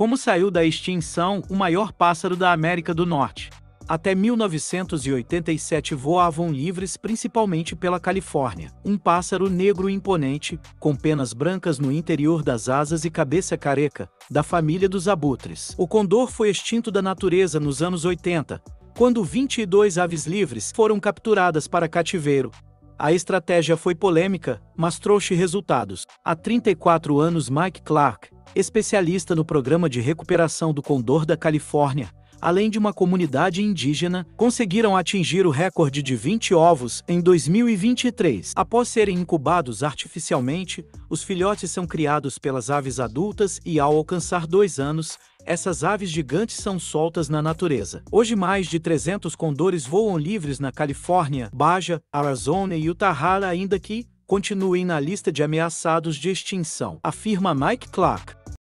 como saiu da extinção o maior pássaro da América do Norte. Até 1987 voavam livres principalmente pela Califórnia. Um pássaro negro imponente, com penas brancas no interior das asas e cabeça careca, da família dos abutres. O condor foi extinto da natureza nos anos 80, quando 22 aves livres foram capturadas para cativeiro, a estratégia foi polêmica, mas trouxe resultados. Há 34 anos, Mike Clark, especialista no programa de recuperação do Condor da Califórnia, além de uma comunidade indígena, conseguiram atingir o recorde de 20 ovos em 2023. Após serem incubados artificialmente, os filhotes são criados pelas aves adultas e, ao alcançar dois anos, essas aves gigantes são soltas na natureza. Hoje mais de 300 condores voam livres na Califórnia, Baja, Arizona e Utah, ainda que continuem na lista de ameaçados de extinção, afirma Mike Clark.